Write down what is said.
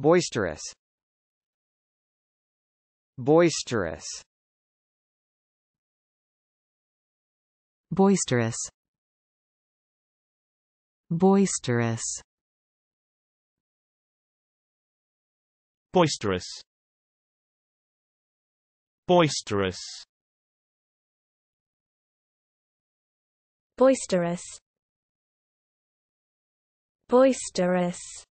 Boisterous Boisterous Boisterous Boisterous Boisterous Boisterous Boisterous Boisterous